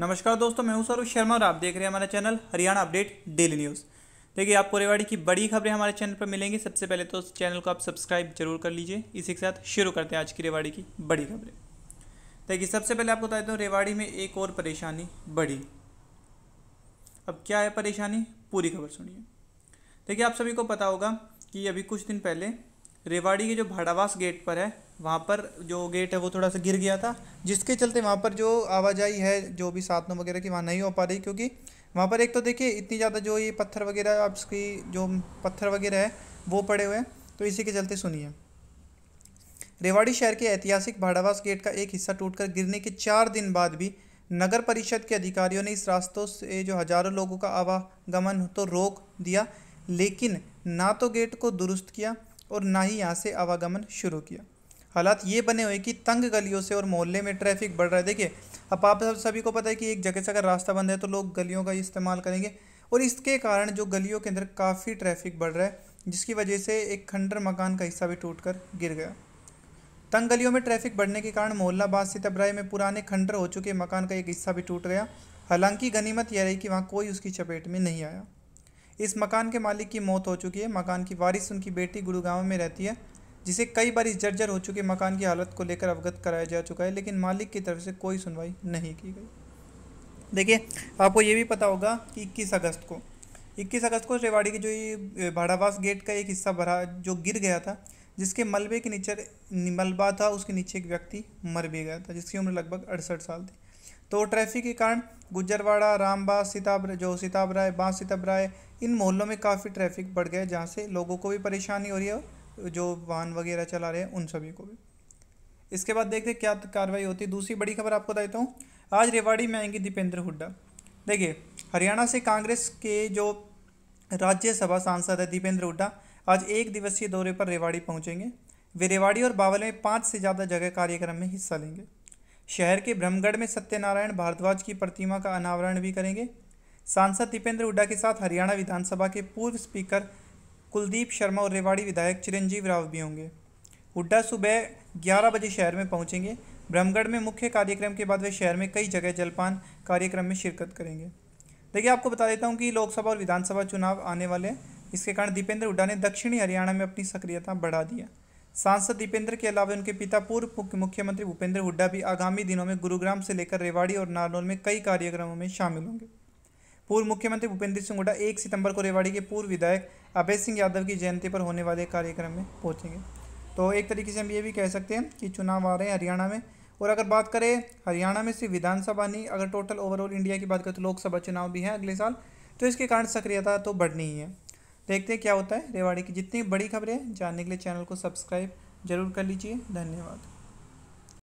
नमस्कार दोस्तों मैं हूं सौरभ शर्मा और आप देख रहे हैं हमारा channel Haryana update daily news देखिए आपको रेवाड़ी की बड़ी खबरें हमारे चैनल पर मिलेंगी सबसे पहले तो चैनल को आप सब्सक्राइब जरूर कर लीजिए इसी के साथ शुरू करते हैं आज की रेवाड़ी की बड़ी खबरें देखिए सबसे पहले आपको बता देता हूँ रेवाड़ी में एक और परेशानी बढ़ी अब क्या है परेशानी पूरी खबर सुनिए देखिए आप सभी को पता होगा कि अभी कुछ दिन पहले रेवाड़ी के जो भाड़ावास गेट पर है वहाँ पर जो गेट है वो थोड़ा सा गिर गया था जिसके चलते वहाँ पर जो आवाजाही है जो भी साधनों वगैरह की वहाँ नहीं हो पा रही क्योंकि वहाँ पर एक तो देखिए इतनी ज़्यादा जो ये पत्थर वगैरह आपकी जो पत्थर वगैरह है वो पड़े हुए हैं तो इसी के चलते सुनिए रेवाड़ी शहर के ऐतिहासिक भाड़ावास गेट का एक हिस्सा टूटकर गिरने के चार दिन बाद भी नगर परिषद के अधिकारियों ने इस रास्तों से जो हजारों लोगों का आवागमन तो रोक दिया लेकिन ना तो गेट को दुरुस्त किया और ना ही यहाँ से आवागमन शुरू किया हालात ये बने हुए कि तंग गलियों से और मोहल्ले में ट्रैफिक बढ़ रहा है देखिए अब आप सभी को पता है कि एक जगह से अगर रास्ता बंद है तो लोग गलियों का इस्तेमाल करेंगे और इसके कारण जो गलियों के अंदर काफ़ी ट्रैफिक बढ़ रहा है जिसकी वजह से एक खंडर मकान का हिस्सा भी टूट कर गिर गया तंग गलियों में ट्रैफिक बढ़ने के कारण मोहल्ला बास सितबराई में पुराने खंडर हो चुके मकान का एक हिस्सा भी टूट गया हालांकि गनीमत यह रही कि वहाँ कोई उसकी चपेट में नहीं आया इस मकान के मालिक की मौत हो चुकी है मकान की वारिस उनकी बेटी गुड़गांव में रहती है जिसे कई बार इस जर्जर हो चुके मकान की हालत को लेकर अवगत कराया जा चुका है लेकिन मालिक की तरफ से कोई सुनवाई नहीं की गई देखिए आपको ये भी पता होगा कि इक्कीस अगस्त को इक्कीस अगस्त को रेवाड़ी की जो ये भाड़ावास गेट का एक हिस्सा भरा जो गिर गया था जिसके मलबे के नीचे मलबा था उसके नीचे एक व्यक्ति मर भी गया था जिसकी उम्र लगभग अड़सठ साल थी तो ट्रैफिक के कारण गुजरवाड़ा रामबाग सीताब जो सीताब राय बाँस सीताब राय इन मोहल्लों में काफ़ी ट्रैफिक बढ़ गया जहाँ से लोगों को भी परेशानी हो रही है जो वाहन वगैरह चला रहे हैं उन सभी को भी इसके बाद देखते क्या कार्रवाई होती है दूसरी बड़ी खबर आपको देता हूँ आज रेवाड़ी में आएंगी दीपेंद्र हुड्डा देखिए हरियाणा से कांग्रेस के जो राज्यसभा सांसद है दीपेंद्र हुड्डा आज एक दिवसीय दौरे पर रेवाड़ी पहुँचेंगे वे रेवाड़ी और बावल में पाँच से ज़्यादा जगह कार्यक्रम में हिस्सा लेंगे शहर के ब्रह्मगढ़ में सत्यनारायण भारद्वाज की प्रतिमा का अनावरण भी करेंगे सांसद दीपेंद्र हुड्डा के साथ हरियाणा विधानसभा के पूर्व स्पीकर कुलदीप शर्मा और रेवाड़ी विधायक चिरंजीव राव भी होंगे हुड्डा सुबह ग्यारह बजे शहर में पहुंचेंगे ब्रह्मगढ़ में मुख्य कार्यक्रम के बाद वे शहर में कई जगह जलपान कार्यक्रम में शिरकत करेंगे देखिए आपको बता देता हूँ कि लोकसभा और विधानसभा चुनाव आने वाले हैं इसके कारण दीपेंद्र हुड्डा ने दक्षिणी हरियाणा में अपनी सक्रियता बढ़ा दिया सांसद दीपेंद्र के अलावा उनके पिता पूर्व मुख्यमंत्री भूपेंद्र हुड्डा भी आगामी दिनों में गुरुग्राम से लेकर रेवाड़ी और नारनौल में कई कार्यक्रमों में शामिल होंगे पूर्व मुख्यमंत्री भूपेंद्र सिंह हुड्डा एक सितंबर को रेवाड़ी के पूर्व विधायक अभय सिंह यादव की जयंती पर होने वाले कार्यक्रम में पहुंचेंगे तो एक तरीके से हम ये भी कह सकते हैं कि चुनाव आ रहे हैं हरियाणा में और अगर बात करें हरियाणा में सिर्फ विधानसभा नहीं अगर टोटल ओवरऑल इंडिया की बात करें तो लोकसभा चुनाव भी है अगले साल तो इसके कारण सक्रियता तो बढ़नी ही है देखते हैं क्या होता है रेवाड़ी की जितनी बड़ी खबरें जानने के लिए चैनल को सब्सक्राइब जरूर कर लीजिए धन्यवाद